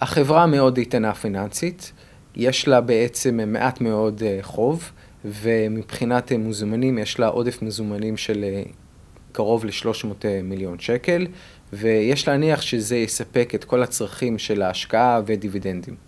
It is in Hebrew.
החברה מאוד איתנה פיננסית, יש לה בעצם מעט מאוד אה, חוב, ומבחינת אה, מוזמנים יש לה עודף מזומנים של אה, קרוב ל-300 מיליון שקל, ויש להניח שזה יספק את כל הצרכים של ההשקעה ודיבידנדים.